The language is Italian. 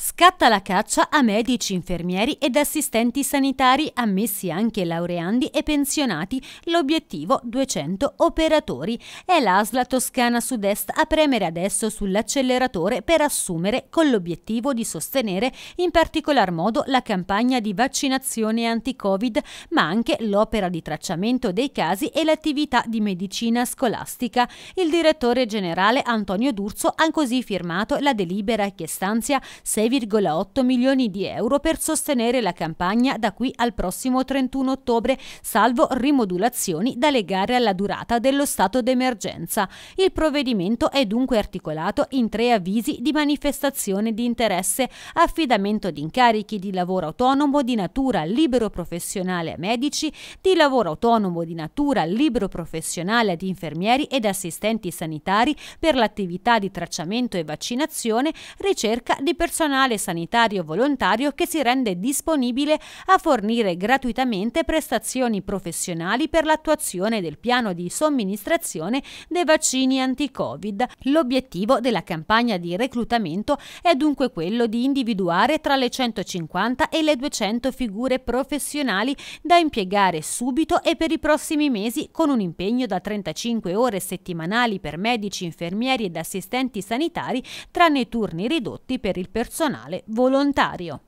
Scatta la caccia a medici, infermieri ed assistenti sanitari, ammessi anche laureandi e pensionati, l'obiettivo 200 operatori. È l'ASLA Toscana Sud-Est a premere adesso sull'acceleratore per assumere con l'obiettivo di sostenere in particolar modo la campagna di vaccinazione anti-Covid, ma anche l'opera di tracciamento dei casi e l'attività di medicina scolastica. Il direttore generale Antonio D'Urso ha così firmato la delibera che stanzia 6 6,8 milioni di euro per sostenere la campagna da qui al prossimo 31 ottobre, salvo rimodulazioni da legare alla durata dello stato d'emergenza. Il provvedimento è dunque articolato in tre avvisi di manifestazione di interesse, affidamento di incarichi di lavoro autonomo di natura libero professionale a medici, di lavoro autonomo di natura libero professionale ad infermieri ed assistenti sanitari per l'attività di tracciamento e vaccinazione, ricerca di personale personale sanitario volontario che si rende disponibile a fornire gratuitamente prestazioni professionali per l'attuazione del piano di somministrazione dei vaccini anti-Covid. L'obiettivo della campagna di reclutamento è dunque quello di individuare tra le 150 e le 200 figure professionali da impiegare subito e per i prossimi mesi con un impegno da 35 ore settimanali per medici, infermieri ed assistenti sanitari, tranne i turni ridotti per il personale professionale volontario.